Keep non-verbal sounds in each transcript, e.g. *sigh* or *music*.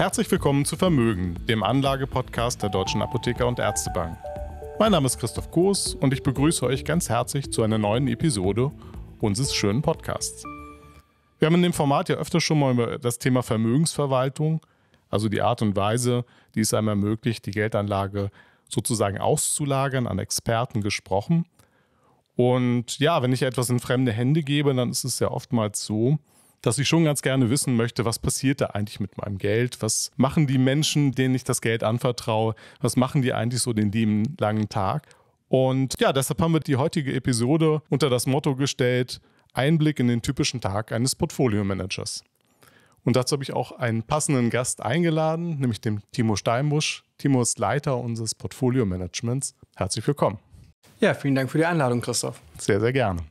Herzlich willkommen zu Vermögen, dem Anlagepodcast der Deutschen Apotheker und Ärztebank. Mein Name ist Christoph Koos und ich begrüße euch ganz herzlich zu einer neuen Episode unseres schönen Podcasts. Wir haben in dem Format ja öfter schon mal über das Thema Vermögensverwaltung, also die Art und Weise, die es einem ermöglicht, die Geldanlage sozusagen auszulagern, an Experten gesprochen. Und ja, wenn ich etwas in fremde Hände gebe, dann ist es ja oftmals so, dass ich schon ganz gerne wissen möchte, was passiert da eigentlich mit meinem Geld? Was machen die Menschen, denen ich das Geld anvertraue? Was machen die eigentlich so den lieben langen Tag? Und ja, deshalb haben wir die heutige Episode unter das Motto gestellt, Einblick in den typischen Tag eines Portfolio-Managers. Und dazu habe ich auch einen passenden Gast eingeladen, nämlich dem Timo Steinbusch. Timo ist Leiter unseres Portfolio-Managements. Herzlich willkommen. Ja, vielen Dank für die Einladung, Christoph. Sehr, sehr gerne.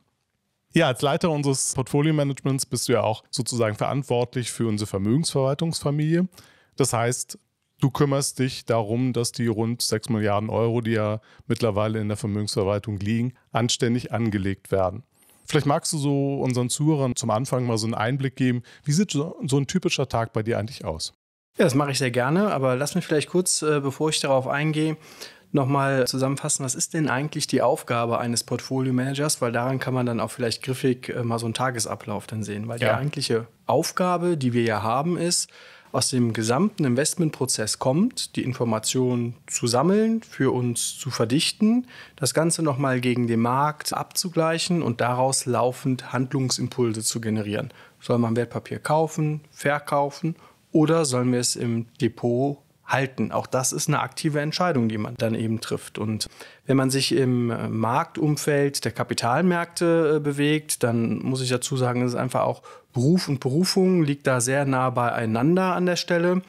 Ja, als Leiter unseres Portfolio-Managements bist du ja auch sozusagen verantwortlich für unsere Vermögensverwaltungsfamilie. Das heißt, du kümmerst dich darum, dass die rund 6 Milliarden Euro, die ja mittlerweile in der Vermögensverwaltung liegen, anständig angelegt werden. Vielleicht magst du so unseren Zuhörern zum Anfang mal so einen Einblick geben. Wie sieht so ein typischer Tag bei dir eigentlich aus? Ja, das mache ich sehr gerne, aber lass mich vielleicht kurz, äh, bevor ich darauf eingehe, nochmal zusammenfassen, was ist denn eigentlich die Aufgabe eines Portfolio-Managers? Weil daran kann man dann auch vielleicht griffig äh, mal so einen Tagesablauf dann sehen. Weil ja. die eigentliche Aufgabe, die wir ja haben, ist, aus dem gesamten Investmentprozess kommt, die Informationen zu sammeln, für uns zu verdichten, das Ganze nochmal gegen den Markt abzugleichen und daraus laufend Handlungsimpulse zu generieren. Soll man Wertpapier kaufen, verkaufen oder sollen wir es im Depot halten. Auch das ist eine aktive Entscheidung, die man dann eben trifft. Und wenn man sich im äh, Marktumfeld der Kapitalmärkte äh, bewegt, dann muss ich dazu sagen, es ist einfach auch Beruf und Berufung liegt da sehr nah beieinander an der Stelle.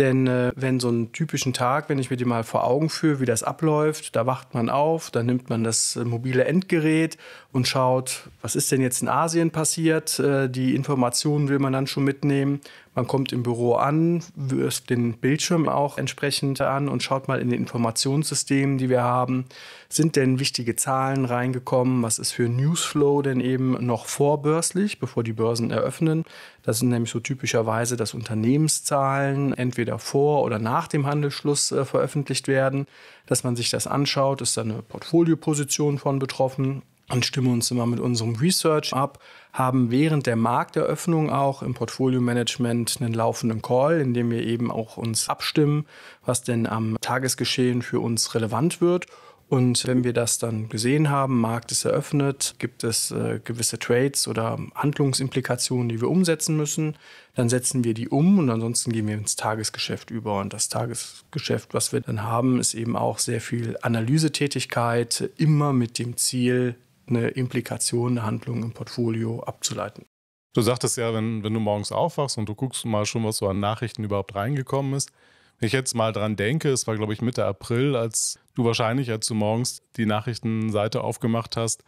Denn äh, wenn so einen typischen Tag, wenn ich mir den mal vor Augen führe, wie das abläuft, da wacht man auf, dann nimmt man das äh, mobile Endgerät und schaut, was ist denn jetzt in Asien passiert. Äh, die Informationen will man dann schon mitnehmen. Man kommt im Büro an, wirft den Bildschirm auch entsprechend an und schaut mal in den Informationssystemen, die wir haben. Sind denn wichtige Zahlen reingekommen? Was ist für Newsflow denn eben noch vorbörslich, bevor die Börsen eröffnen? Das sind nämlich so typischerweise, dass Unternehmenszahlen entweder vor oder nach dem Handelsschluss äh, veröffentlicht werden, dass man sich das anschaut, ist da eine Portfolioposition von betroffen und stimmen uns immer mit unserem Research ab haben während der Markteröffnung auch im Portfolio-Management einen laufenden Call, in dem wir eben auch uns abstimmen, was denn am Tagesgeschehen für uns relevant wird. Und wenn wir das dann gesehen haben, Markt ist eröffnet, gibt es äh, gewisse Trades oder Handlungsimplikationen, die wir umsetzen müssen, dann setzen wir die um und ansonsten gehen wir ins Tagesgeschäft über. Und das Tagesgeschäft, was wir dann haben, ist eben auch sehr viel Analysetätigkeit, immer mit dem Ziel, eine Implikation, eine Handlung im Portfolio abzuleiten. Du sagtest ja, wenn, wenn du morgens aufwachst und du guckst mal schon, was so an Nachrichten überhaupt reingekommen ist. Wenn ich jetzt mal dran denke, es war, glaube ich, Mitte April, als du wahrscheinlich, als du morgens die Nachrichtenseite aufgemacht hast,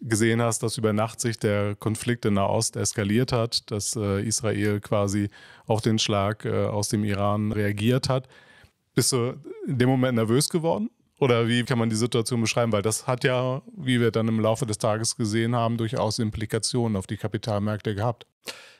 gesehen hast, dass über Nacht sich der Konflikt in Nahost eskaliert hat, dass äh, Israel quasi auf den Schlag äh, aus dem Iran reagiert hat. Bist du in dem Moment nervös geworden? Oder wie kann man die Situation beschreiben? Weil das hat ja, wie wir dann im Laufe des Tages gesehen haben, durchaus Implikationen auf die Kapitalmärkte gehabt.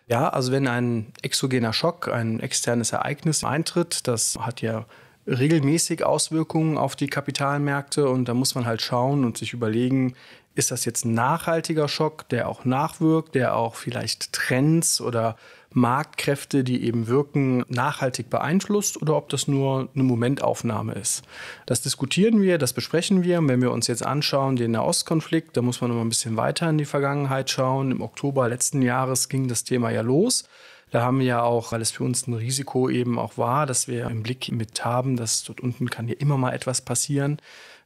Ja, also wenn ein exogener Schock, ein externes Ereignis eintritt, das hat ja regelmäßig Auswirkungen auf die Kapitalmärkte und da muss man halt schauen und sich überlegen, ist das jetzt ein nachhaltiger Schock, der auch nachwirkt, der auch vielleicht Trends oder Marktkräfte, die eben wirken, nachhaltig beeinflusst oder ob das nur eine Momentaufnahme ist. Das diskutieren wir, das besprechen wir. Und wenn wir uns jetzt anschauen, den Nahostkonflikt, da muss man noch mal ein bisschen weiter in die Vergangenheit schauen. Im Oktober letzten Jahres ging das Thema ja los. Da haben wir ja auch, weil es für uns ein Risiko eben auch war, dass wir im Blick mit haben, dass dort unten kann ja immer mal etwas passieren.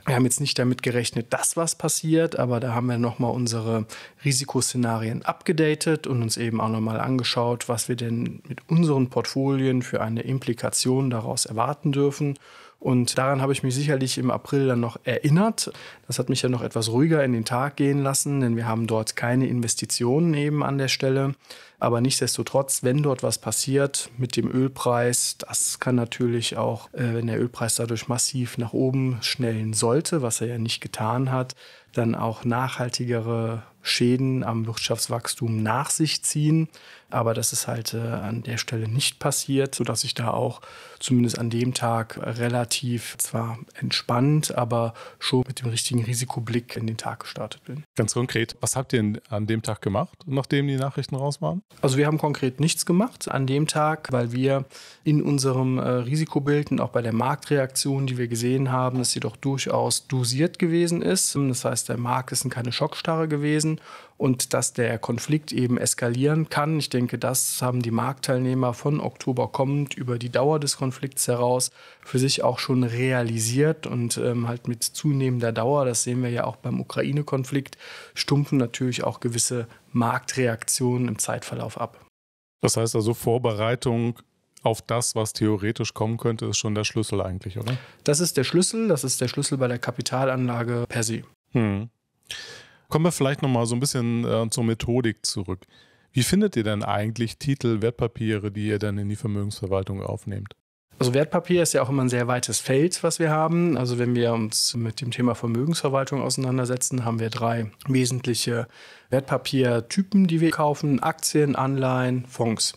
Wir haben jetzt nicht damit gerechnet, dass was passiert, aber da haben wir nochmal unsere Risikoszenarien abgedatet und uns eben auch nochmal angeschaut, was wir denn mit unseren Portfolien für eine Implikation daraus erwarten dürfen und daran habe ich mich sicherlich im April dann noch erinnert. Das hat mich ja noch etwas ruhiger in den Tag gehen lassen, denn wir haben dort keine Investitionen eben an der Stelle. Aber nichtsdestotrotz, wenn dort was passiert mit dem Ölpreis, das kann natürlich auch, äh, wenn der Ölpreis dadurch massiv nach oben schnellen sollte, was er ja nicht getan hat, dann auch nachhaltigere Schäden am Wirtschaftswachstum nach sich ziehen. Aber das ist halt äh, an der Stelle nicht passiert, sodass ich da auch zumindest an dem Tag relativ zwar entspannt, aber schon mit dem richtigen Risikoblick in den Tag gestartet bin. Ganz konkret, was habt ihr an dem Tag gemacht, nachdem die Nachrichten raus waren? Also wir haben konkret nichts gemacht an dem Tag, weil wir in unserem äh, Risikobild und auch bei der Marktreaktion, die wir gesehen haben, dass sie doch durchaus dosiert gewesen ist. Das heißt, der Markt ist keine Schockstarre gewesen und dass der Konflikt eben eskalieren kann. Ich denke, das haben die Marktteilnehmer von Oktober kommend über die Dauer des Konflikts heraus für sich auch schon realisiert und ähm, halt mit zunehmender Dauer, das sehen wir ja auch beim Ukraine-Konflikt, stumpfen natürlich auch gewisse Marktreaktionen im Zeitverlauf ab. Das heißt also Vorbereitung auf das, was theoretisch kommen könnte, ist schon der Schlüssel eigentlich, oder? Das ist der Schlüssel, das ist der Schlüssel bei der Kapitalanlage per se. Hm. Kommen wir vielleicht nochmal so ein bisschen äh, zur Methodik zurück. Wie findet ihr denn eigentlich Titel, Wertpapiere, die ihr dann in die Vermögensverwaltung aufnehmt? Also Wertpapier ist ja auch immer ein sehr weites Feld, was wir haben. Also wenn wir uns mit dem Thema Vermögensverwaltung auseinandersetzen, haben wir drei wesentliche Wertpapiertypen, die wir kaufen, Aktien, Anleihen, Fonds.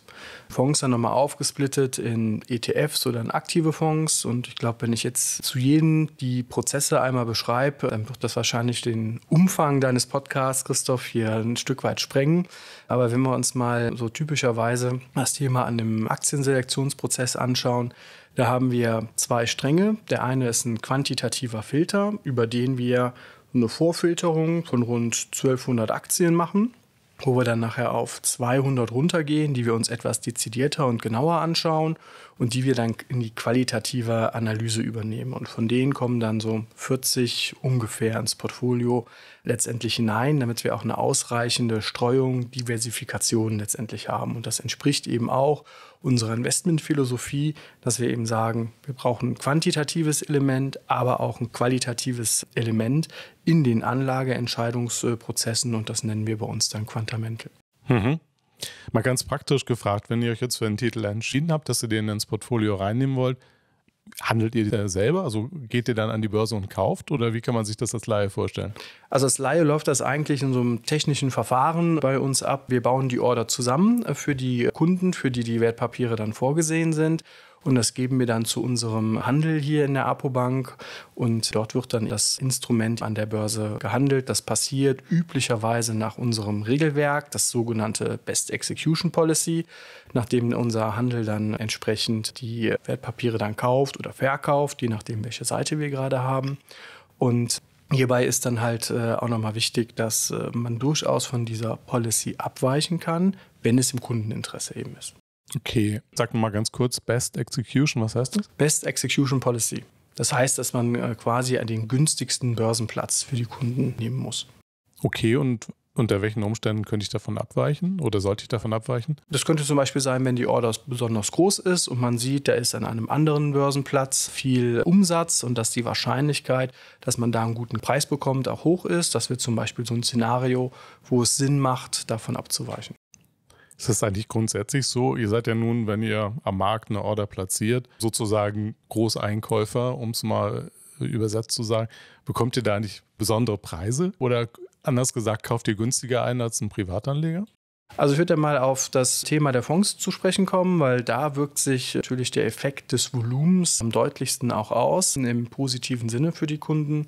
Fonds dann nochmal aufgesplittet in ETFs oder in aktive Fonds. Und ich glaube, wenn ich jetzt zu jedem die Prozesse einmal beschreibe, dann wird das wahrscheinlich den Umfang deines Podcasts, Christoph, hier ein Stück weit sprengen. Aber wenn wir uns mal so typischerweise das Thema an dem Aktienselektionsprozess anschauen, da haben wir zwei Stränge. Der eine ist ein quantitativer Filter, über den wir eine Vorfilterung von rund 1200 Aktien machen, wo wir dann nachher auf 200 runtergehen, die wir uns etwas dezidierter und genauer anschauen und die wir dann in die qualitative Analyse übernehmen. Und von denen kommen dann so 40 ungefähr ins Portfolio letztendlich hinein, damit wir auch eine ausreichende Streuung, Diversifikation letztendlich haben. Und das entspricht eben auch unserer Investmentphilosophie, dass wir eben sagen, wir brauchen ein quantitatives Element, aber auch ein qualitatives Element in den Anlageentscheidungsprozessen und das nennen wir bei uns dann Quantamental. Mhm. Mal ganz praktisch gefragt, wenn ihr euch jetzt für einen Titel entschieden habt, dass ihr den ins Portfolio reinnehmen wollt, handelt ihr selber? Also geht ihr dann an die Börse und kauft oder wie kann man sich das als Laie vorstellen? Also als Laie läuft das eigentlich in so einem technischen Verfahren bei uns ab. Wir bauen die Order zusammen für die Kunden, für die die Wertpapiere dann vorgesehen sind und das geben wir dann zu unserem Handel hier in der APO-Bank. Und dort wird dann das Instrument an der Börse gehandelt. Das passiert üblicherweise nach unserem Regelwerk, das sogenannte Best Execution Policy, nachdem unser Handel dann entsprechend die Wertpapiere dann kauft oder verkauft, je nachdem, welche Seite wir gerade haben. Und Hierbei ist dann halt äh, auch nochmal wichtig, dass äh, man durchaus von dieser Policy abweichen kann, wenn es im Kundeninteresse eben ist. Okay, sag mal ganz kurz, Best Execution, was heißt das? Best Execution Policy. Das heißt, dass man äh, quasi den günstigsten Börsenplatz für die Kunden nehmen muss. Okay, und unter welchen Umständen könnte ich davon abweichen oder sollte ich davon abweichen? Das könnte zum Beispiel sein, wenn die Order besonders groß ist und man sieht, da ist an einem anderen Börsenplatz viel Umsatz und dass die Wahrscheinlichkeit, dass man da einen guten Preis bekommt, auch hoch ist. Das wird zum Beispiel so ein Szenario, wo es Sinn macht, davon abzuweichen. Ist das eigentlich grundsätzlich so? Ihr seid ja nun, wenn ihr am Markt eine Order platziert, sozusagen Großeinkäufer, um es mal übersetzt zu sagen. Bekommt ihr da eigentlich besondere Preise? Oder anders gesagt, kauft ihr günstiger ein als ein Privatanleger? Also ich würde mal auf das Thema der Fonds zu sprechen kommen, weil da wirkt sich natürlich der Effekt des Volumens am deutlichsten auch aus, im positiven Sinne für die Kunden.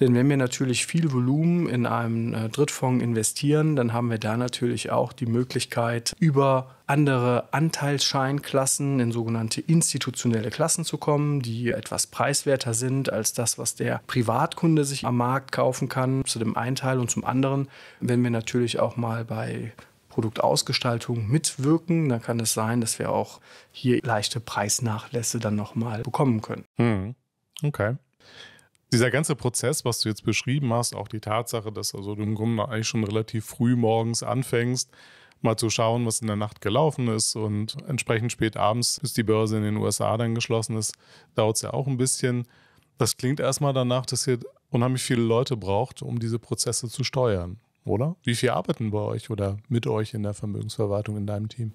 Denn wenn wir natürlich viel Volumen in einem äh, Drittfonds investieren, dann haben wir da natürlich auch die Möglichkeit, über andere Anteilsscheinklassen in sogenannte institutionelle Klassen zu kommen, die etwas preiswerter sind als das, was der Privatkunde sich am Markt kaufen kann, zu dem einen Teil und zum anderen, wenn wir natürlich auch mal bei Produktausgestaltung mitwirken, dann kann es sein, dass wir auch hier leichte Preisnachlässe dann nochmal bekommen können. Hm. Okay. Dieser ganze Prozess, was du jetzt beschrieben hast, auch die Tatsache, dass also du im Grunde eigentlich schon relativ früh morgens anfängst, mal zu schauen, was in der Nacht gelaufen ist und entsprechend spät abends, bis die Börse in den USA dann geschlossen ist, dauert es ja auch ein bisschen. Das klingt erstmal danach, dass ihr unheimlich viele Leute braucht, um diese Prozesse zu steuern oder? Wie viel arbeiten bei euch oder mit euch in der Vermögensverwaltung in deinem Team?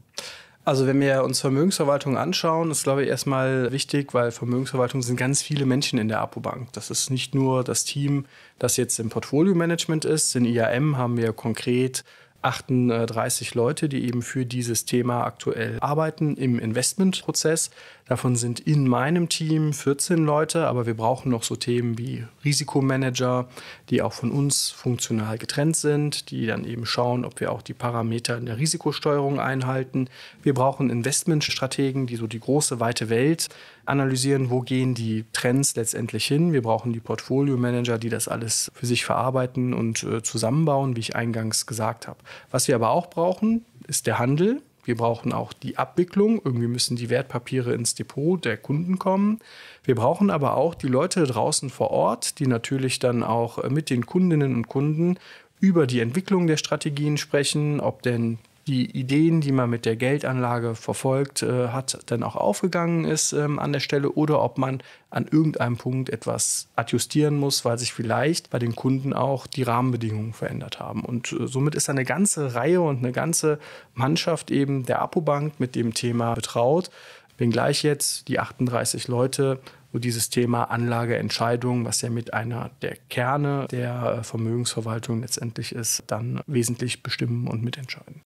Also wenn wir uns Vermögensverwaltung anschauen, ist glaube ich erstmal wichtig, weil Vermögensverwaltung sind ganz viele Menschen in der APO-Bank. Das ist nicht nur das Team, das jetzt im Portfolio-Management ist. In IAM haben wir konkret 38 Leute, die eben für dieses Thema aktuell arbeiten im Investmentprozess. Davon sind in meinem Team 14 Leute, aber wir brauchen noch so Themen wie Risikomanager, die auch von uns funktional getrennt sind, die dann eben schauen, ob wir auch die Parameter in der Risikosteuerung einhalten. Wir brauchen Investmentstrategen, die so die große, weite Welt analysieren, wo gehen die Trends letztendlich hin. Wir brauchen die Portfolio-Manager, die das alles für sich verarbeiten und äh, zusammenbauen, wie ich eingangs gesagt habe. Was wir aber auch brauchen, ist der Handel. Wir brauchen auch die Abwicklung. Irgendwie müssen die Wertpapiere ins Depot der Kunden kommen. Wir brauchen aber auch die Leute draußen vor Ort, die natürlich dann auch äh, mit den Kundinnen und Kunden über die Entwicklung der Strategien sprechen, ob denn die Ideen, die man mit der Geldanlage verfolgt äh, hat, dann auch aufgegangen ist ähm, an der Stelle oder ob man an irgendeinem Punkt etwas adjustieren muss, weil sich vielleicht bei den Kunden auch die Rahmenbedingungen verändert haben. Und äh, somit ist eine ganze Reihe und eine ganze Mannschaft eben der APO-Bank mit dem Thema betraut. Wenngleich jetzt die 38 Leute wo dieses Thema Anlageentscheidung, was ja mit einer der Kerne der äh, Vermögensverwaltung letztendlich ist, dann wesentlich bestimmen und mitentscheiden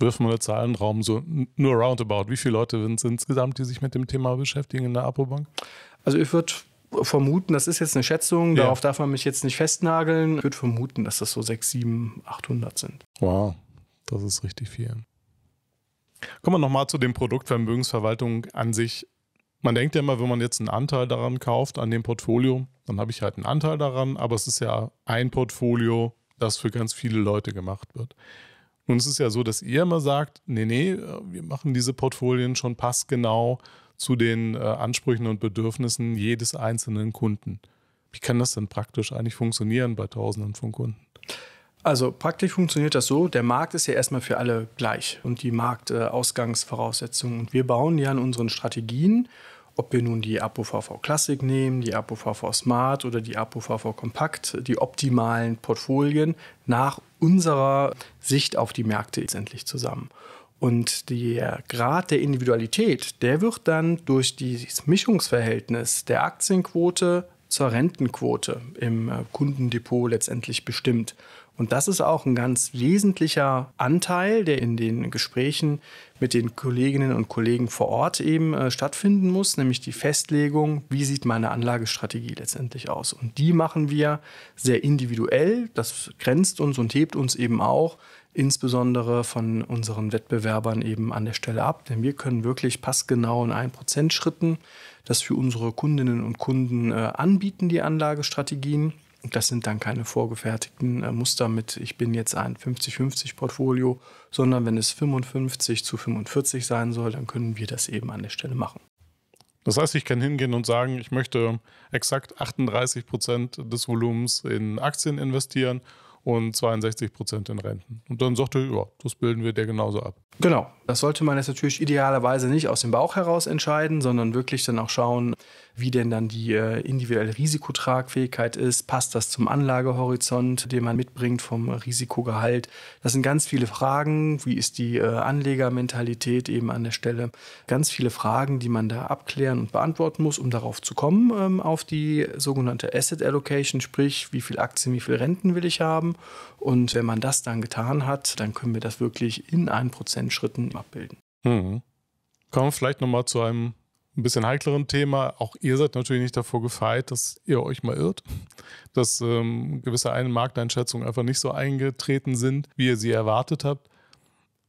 wirf mal eine Zahl in den Raum, so nur roundabout. Wie viele Leute sind es insgesamt, die sich mit dem Thema beschäftigen in der Apobank? Also ich würde vermuten, das ist jetzt eine Schätzung, darauf darf man mich jetzt nicht festnageln. Ich würde vermuten, dass das so 6, 7, 800 sind. Wow, das ist richtig viel. Kommen wir nochmal zu dem Produkt Vermögensverwaltung an sich. Man denkt ja immer, wenn man jetzt einen Anteil daran kauft, an dem Portfolio, dann habe ich halt einen Anteil daran, aber es ist ja ein Portfolio, das für ganz viele Leute gemacht wird. Nun ist es ja so, dass ihr immer sagt, nee, nee, äh, wir machen diese Portfolien schon passgenau zu den äh, Ansprüchen und Bedürfnissen jedes einzelnen Kunden. Wie kann das denn praktisch eigentlich funktionieren bei Tausenden von Kunden? Also praktisch funktioniert das so, der Markt ist ja erstmal für alle gleich und die Marktausgangsvoraussetzungen. und wir bauen ja an unseren Strategien ob wir nun die ApoVV Classic nehmen, die ApoVV Smart oder die ApoVV Kompakt, die optimalen Portfolien nach unserer Sicht auf die Märkte letztendlich zusammen. Und der Grad der Individualität, der wird dann durch dieses Mischungsverhältnis der Aktienquote zur Rentenquote im äh, Kundendepot letztendlich bestimmt. Und das ist auch ein ganz wesentlicher Anteil, der in den Gesprächen mit den Kolleginnen und Kollegen vor Ort eben äh, stattfinden muss, nämlich die Festlegung, wie sieht meine Anlagestrategie letztendlich aus. Und die machen wir sehr individuell. Das grenzt uns und hebt uns eben auch insbesondere von unseren Wettbewerbern eben an der Stelle ab, denn wir können wirklich passgenau in 1% Schritten das für unsere Kundinnen und Kunden äh, anbieten, die Anlagestrategien. Das sind dann keine vorgefertigten äh, Muster mit, ich bin jetzt ein 50-50 Portfolio, sondern wenn es 55 zu 45 sein soll, dann können wir das eben an der Stelle machen. Das heißt, ich kann hingehen und sagen, ich möchte exakt 38 Prozent des Volumens in Aktien investieren und 62 Prozent in Renten. Und dann sagte er, ja, das bilden wir dir genauso ab. Genau. Das sollte man jetzt natürlich idealerweise nicht aus dem Bauch heraus entscheiden, sondern wirklich dann auch schauen, wie denn dann die äh, individuelle Risikotragfähigkeit ist, passt das zum Anlagehorizont, den man mitbringt vom Risikogehalt. Das sind ganz viele Fragen, wie ist die äh, Anlegermentalität eben an der Stelle. Ganz viele Fragen, die man da abklären und beantworten muss, um darauf zu kommen, ähm, auf die sogenannte Asset Allocation, sprich wie viel Aktien, wie viel Renten will ich haben. Und wenn man das dann getan hat, dann können wir das wirklich in 1% Schritten abbilden. Mhm. Kommen wir vielleicht nochmal zu einem ein bisschen heikleren Thema. Auch ihr seid natürlich nicht davor gefeit, dass ihr euch mal irrt, dass ähm, gewisse Markteinschätzungen einfach nicht so eingetreten sind, wie ihr sie erwartet habt.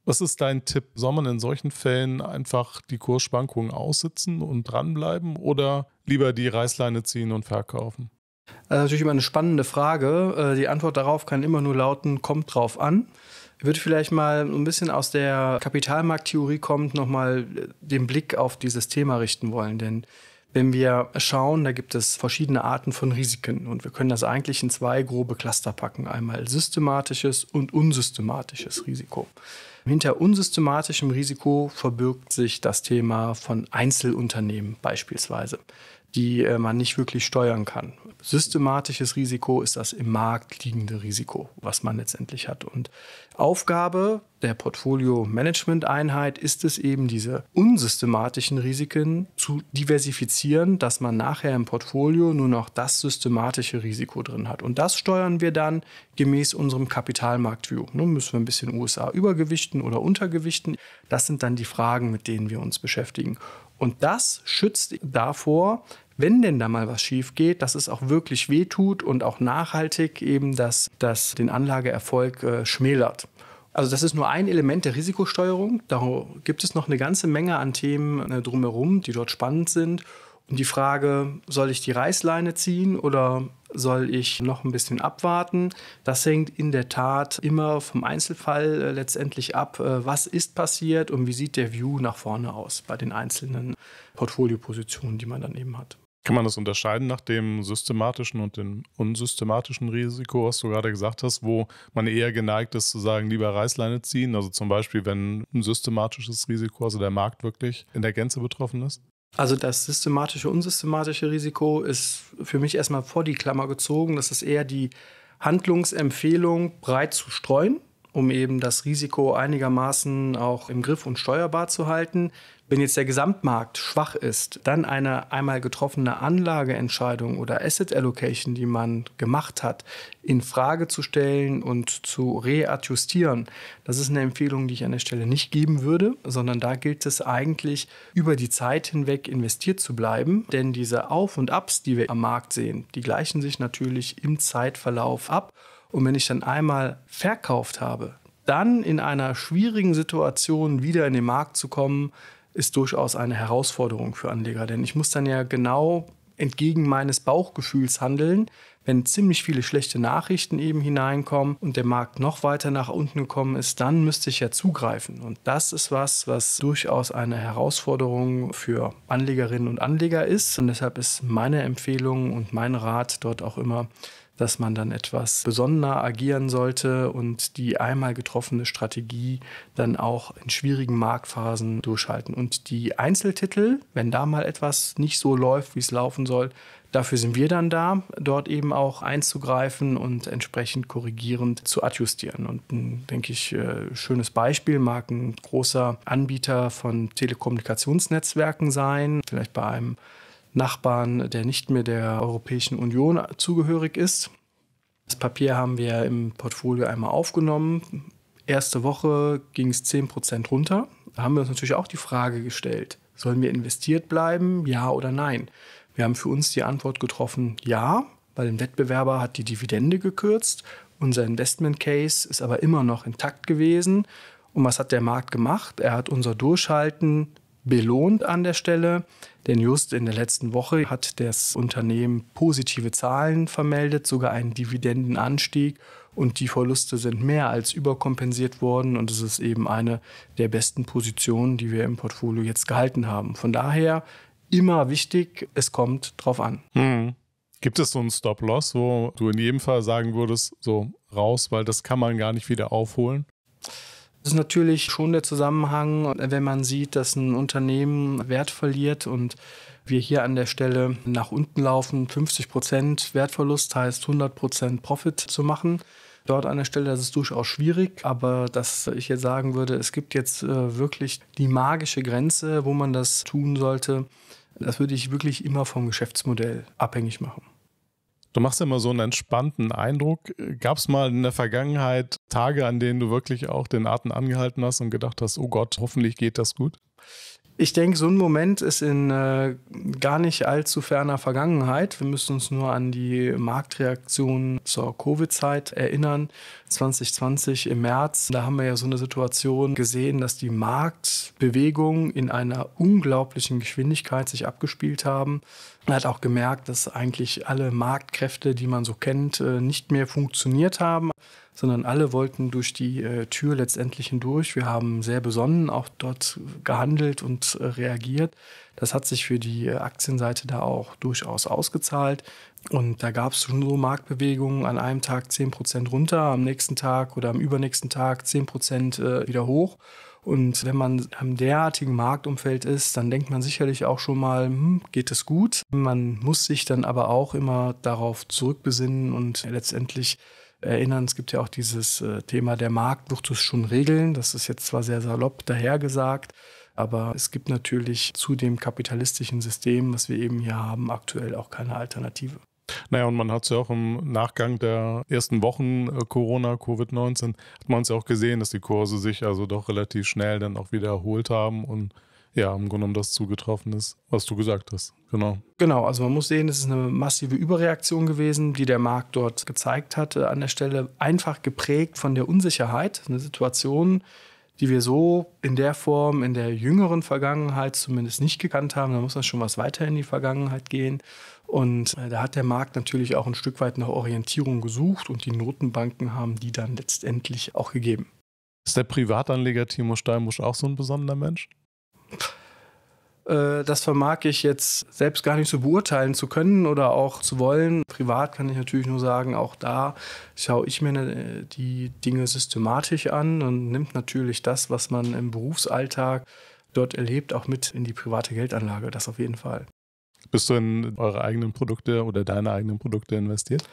Was ist dein Tipp? Soll man in solchen Fällen einfach die Kursschwankungen aussitzen und dranbleiben oder lieber die Reißleine ziehen und verkaufen? Das äh, ist natürlich immer eine spannende Frage. Äh, die Antwort darauf kann immer nur lauten, kommt drauf an. Ich würde vielleicht mal ein bisschen aus der Kapitalmarkttheorie kommt, nochmal äh, den Blick auf dieses Thema richten wollen. Denn wenn wir schauen, da gibt es verschiedene Arten von Risiken und wir können das eigentlich in zwei grobe Cluster packen. Einmal systematisches und unsystematisches Risiko. Hinter unsystematischem Risiko verbirgt sich das Thema von Einzelunternehmen beispielsweise, die man nicht wirklich steuern kann systematisches Risiko ist das im Markt liegende Risiko, was man letztendlich hat. Und Aufgabe der Portfolio-Management-Einheit ist es eben, diese unsystematischen Risiken zu diversifizieren, dass man nachher im Portfolio nur noch das systematische Risiko drin hat. Und das steuern wir dann gemäß unserem Kapitalmarkt-View. Nun müssen wir ein bisschen USA übergewichten oder untergewichten. Das sind dann die Fragen, mit denen wir uns beschäftigen. Und das schützt davor, wenn denn da mal was schief geht, dass es auch wirklich wehtut und auch nachhaltig eben, dass das den Anlageerfolg äh, schmälert. Also das ist nur ein Element der Risikosteuerung. Da gibt es noch eine ganze Menge an Themen äh, drumherum, die dort spannend sind. Und die Frage, soll ich die Reißleine ziehen oder soll ich noch ein bisschen abwarten? Das hängt in der Tat immer vom Einzelfall äh, letztendlich ab. Äh, was ist passiert und wie sieht der View nach vorne aus bei den einzelnen Portfoliopositionen, die man dann eben hat? Kann man das unterscheiden nach dem systematischen und dem unsystematischen Risiko, was du gerade gesagt hast, wo man eher geneigt ist zu sagen, lieber Reißleine ziehen? Also zum Beispiel, wenn ein systematisches Risiko, also der Markt wirklich in der Gänze betroffen ist? Also das systematische, unsystematische Risiko ist für mich erstmal vor die Klammer gezogen. Das ist eher die Handlungsempfehlung, breit zu streuen um eben das Risiko einigermaßen auch im Griff und steuerbar zu halten. Wenn jetzt der Gesamtmarkt schwach ist, dann eine einmal getroffene Anlageentscheidung oder Asset Allocation, die man gemacht hat, in Frage zu stellen und zu readjustieren, das ist eine Empfehlung, die ich an der Stelle nicht geben würde, sondern da gilt es eigentlich, über die Zeit hinweg investiert zu bleiben, denn diese Auf- und Abs, die wir am Markt sehen, die gleichen sich natürlich im Zeitverlauf ab. Und wenn ich dann einmal verkauft habe, dann in einer schwierigen Situation wieder in den Markt zu kommen, ist durchaus eine Herausforderung für Anleger. Denn ich muss dann ja genau entgegen meines Bauchgefühls handeln, wenn ziemlich viele schlechte Nachrichten eben hineinkommen und der Markt noch weiter nach unten gekommen ist, dann müsste ich ja zugreifen. Und das ist was, was durchaus eine Herausforderung für Anlegerinnen und Anleger ist. Und deshalb ist meine Empfehlung und mein Rat dort auch immer, dass man dann etwas besonderer agieren sollte und die einmal getroffene Strategie dann auch in schwierigen Marktphasen durchhalten. Und die Einzeltitel, wenn da mal etwas nicht so läuft, wie es laufen soll, Dafür sind wir dann da, dort eben auch einzugreifen und entsprechend korrigierend zu adjustieren. Und ein, denke ich, äh, schönes Beispiel mag ein großer Anbieter von Telekommunikationsnetzwerken sein, vielleicht bei einem Nachbarn, der nicht mehr der Europäischen Union zugehörig ist. Das Papier haben wir im Portfolio einmal aufgenommen. Erste Woche ging es 10% runter. Da haben wir uns natürlich auch die Frage gestellt, sollen wir investiert bleiben, ja oder nein? Wir haben für uns die Antwort getroffen, ja, weil ein Wettbewerber hat die Dividende gekürzt. Unser Investment Case ist aber immer noch intakt gewesen. Und was hat der Markt gemacht? Er hat unser Durchhalten belohnt an der Stelle, denn just in der letzten Woche hat das Unternehmen positive Zahlen vermeldet, sogar einen Dividendenanstieg und die Verluste sind mehr als überkompensiert worden und es ist eben eine der besten Positionen, die wir im Portfolio jetzt gehalten haben. Von daher immer wichtig, es kommt drauf an. Mhm. Gibt es so einen Stop-Loss, wo du in jedem Fall sagen würdest, so raus, weil das kann man gar nicht wieder aufholen? Es ist natürlich schon der Zusammenhang, wenn man sieht, dass ein Unternehmen Wert verliert und wir hier an der Stelle nach unten laufen, 50 Prozent Wertverlust heißt 100 Prozent Profit zu machen. Dort an der Stelle, das ist durchaus schwierig, aber dass ich jetzt sagen würde, es gibt jetzt äh, wirklich die magische Grenze, wo man das tun sollte, das würde ich wirklich immer vom Geschäftsmodell abhängig machen. Du machst immer so einen entspannten Eindruck. Gab es mal in der Vergangenheit Tage, an denen du wirklich auch den Atem angehalten hast und gedacht hast, oh Gott, hoffentlich geht das gut? Ich denke, so ein Moment ist in äh, gar nicht allzu ferner Vergangenheit. Wir müssen uns nur an die Marktreaktion zur Covid-Zeit erinnern. 2020 im März, da haben wir ja so eine Situation gesehen, dass die Marktbewegungen in einer unglaublichen Geschwindigkeit sich abgespielt haben. Man hat auch gemerkt, dass eigentlich alle Marktkräfte, die man so kennt, äh, nicht mehr funktioniert haben sondern alle wollten durch die äh, Tür letztendlich hindurch. Wir haben sehr besonnen auch dort gehandelt und äh, reagiert. Das hat sich für die äh, Aktienseite da auch durchaus ausgezahlt. Und da gab es schon so Marktbewegungen, an einem Tag 10% runter, am nächsten Tag oder am übernächsten Tag 10% äh, wieder hoch. Und wenn man im derartigen Marktumfeld ist, dann denkt man sicherlich auch schon mal, hm, geht es gut. Man muss sich dann aber auch immer darauf zurückbesinnen und letztendlich erinnern. Es gibt ja auch dieses äh, Thema, der Markt wird es schon regeln. Das ist jetzt zwar sehr salopp dahergesagt, aber es gibt natürlich zu dem kapitalistischen System, was wir eben hier haben, aktuell auch keine Alternative. Naja, und man hat es ja auch im Nachgang der ersten Wochen äh, Corona, Covid-19, hat man es ja auch gesehen, dass die Kurse sich also doch relativ schnell dann auch wieder erholt haben und ja, im Grunde genommen das zugetroffen ist, was du gesagt hast. Genau. Genau, also man muss sehen, es ist eine massive Überreaktion gewesen, die der Markt dort gezeigt hatte an der Stelle, einfach geprägt von der Unsicherheit, eine Situation, die wir so in der Form in der jüngeren Vergangenheit zumindest nicht gekannt haben. Da muss man schon was weiter in die Vergangenheit gehen. Und äh, da hat der Markt natürlich auch ein Stück weit nach Orientierung gesucht und die Notenbanken haben die dann letztendlich auch gegeben. Ist der Privatanleger Timo Steinbusch auch so ein besonderer Mensch? Äh, das vermag ich jetzt selbst gar nicht so beurteilen zu können oder auch zu wollen. Privat kann ich natürlich nur sagen, auch da schaue ich mir äh, die Dinge systematisch an und nimmt natürlich das, was man im Berufsalltag dort erlebt, auch mit in die private Geldanlage. Das auf jeden Fall. Bist du in eure eigenen Produkte oder deine eigenen Produkte investiert?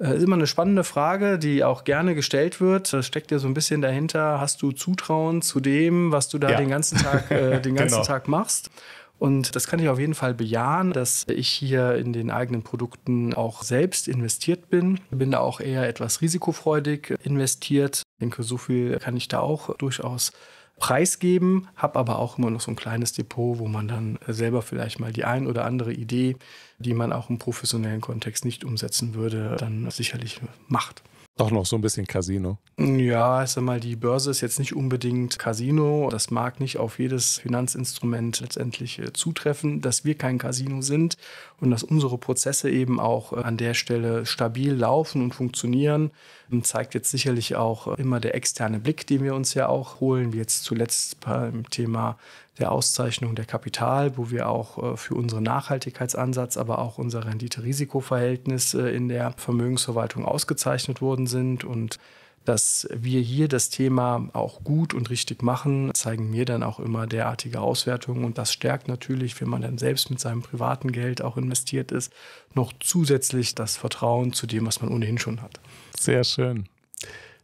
Äh, ist immer eine spannende Frage, die auch gerne gestellt wird. Das steckt ja so ein bisschen dahinter. Hast du Zutrauen zu dem, was du da ja. den ganzen Tag, äh, *laughs* den ganzen genau. Tag machst? Und das kann ich auf jeden Fall bejahen, dass ich hier in den eigenen Produkten auch selbst investiert bin. Bin da auch eher etwas risikofreudig investiert. Ich denke, so viel kann ich da auch durchaus preisgeben, habe aber auch immer noch so ein kleines Depot, wo man dann äh, selber vielleicht mal die ein oder andere Idee, die man auch im professionellen Kontext nicht umsetzen würde, dann sicherlich macht. Doch noch so ein bisschen Casino. Ja, ich sag mal, die Börse ist jetzt nicht unbedingt Casino. Das mag nicht auf jedes Finanzinstrument letztendlich äh, zutreffen, dass wir kein Casino sind und dass unsere Prozesse eben auch äh, an der Stelle stabil laufen und funktionieren. Ähm, zeigt jetzt sicherlich auch äh, immer der externe Blick, den wir uns ja auch holen, wie jetzt zuletzt beim Thema der Auszeichnung der Kapital, wo wir auch äh, für unseren Nachhaltigkeitsansatz, aber auch unser rendite risikoverhältnis äh, in der Vermögensverwaltung ausgezeichnet worden sind und dass wir hier das Thema auch gut und richtig machen, zeigen mir dann auch immer derartige Auswertungen. Und das stärkt natürlich, wenn man dann selbst mit seinem privaten Geld auch investiert ist, noch zusätzlich das Vertrauen zu dem, was man ohnehin schon hat. Sehr schön.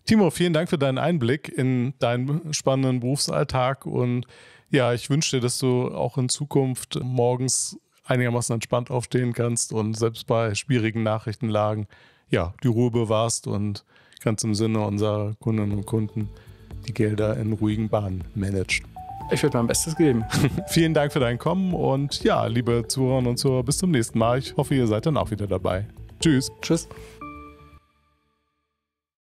Timo, vielen Dank für deinen Einblick in deinen spannenden Berufsalltag und ja, ich wünsche dir, dass du auch in Zukunft morgens einigermaßen entspannt aufstehen kannst und selbst bei schwierigen Nachrichtenlagen ja, die Ruhe bewahrst und ganz im Sinne unserer Kundinnen und Kunden die Gelder in ruhigen Bahnen managst. Ich werde mein Bestes geben. *laughs* Vielen Dank für dein Kommen und ja, liebe Zuhörerinnen und Zuhörer, bis zum nächsten Mal. Ich hoffe, ihr seid dann auch wieder dabei. Tschüss. Tschüss.